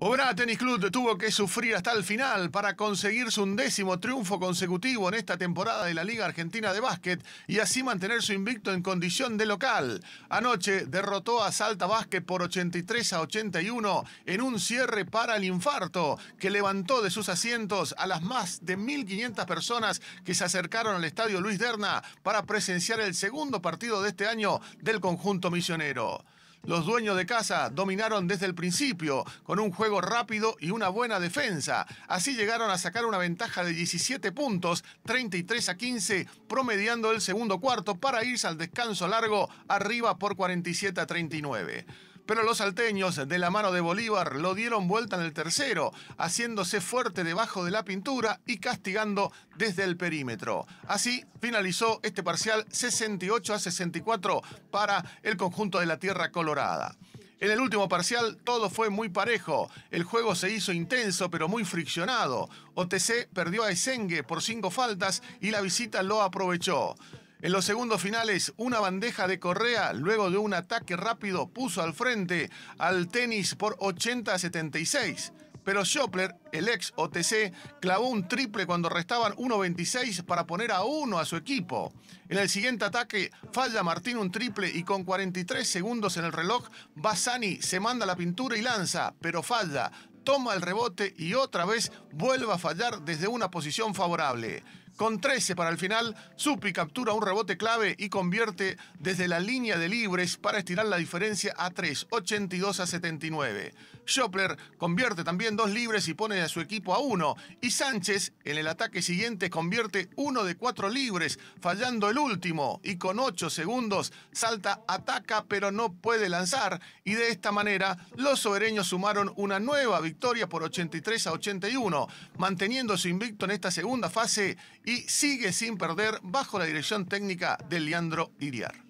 Obrá Tennis Club tuvo que sufrir hasta el final para conseguir su undécimo triunfo consecutivo en esta temporada de la Liga Argentina de Básquet y así mantener su invicto en condición de local. Anoche derrotó a Salta Básquet por 83 a 81 en un cierre para el infarto que levantó de sus asientos a las más de 1.500 personas que se acercaron al estadio Luis Derna para presenciar el segundo partido de este año del conjunto misionero. Los dueños de casa dominaron desde el principio, con un juego rápido y una buena defensa. Así llegaron a sacar una ventaja de 17 puntos, 33 a 15, promediando el segundo cuarto para irse al descanso largo arriba por 47 a 39 pero los salteños, de la mano de Bolívar, lo dieron vuelta en el tercero, haciéndose fuerte debajo de la pintura y castigando desde el perímetro. Así finalizó este parcial 68 a 64 para el conjunto de la Tierra Colorada. En el último parcial todo fue muy parejo. El juego se hizo intenso pero muy friccionado. OTC perdió a Esengue por cinco faltas y la visita lo aprovechó. En los segundos finales, una bandeja de Correa, luego de un ataque rápido, puso al frente al tenis por 80 76. Pero Schoppler, el ex OTC, clavó un triple cuando restaban 1.26 para poner a uno a su equipo. En el siguiente ataque, falla Martín un triple y con 43 segundos en el reloj, Bassani se manda la pintura y lanza, pero falla, toma el rebote y otra vez vuelve a fallar desde una posición favorable. Con 13 para el final, Supi captura un rebote clave y convierte desde la línea de libres para estirar la diferencia a 3, 82 a 79. Schoppler convierte también dos libres y pone a su equipo a 1. Y Sánchez en el ataque siguiente convierte uno de cuatro libres, fallando el último. Y con 8 segundos, Salta ataca pero no puede lanzar. Y de esta manera, los sobereños sumaron una nueva victoria por 83 a 81, manteniendo su invicto en esta segunda fase y sigue sin perder bajo la dirección técnica de Leandro Iriar.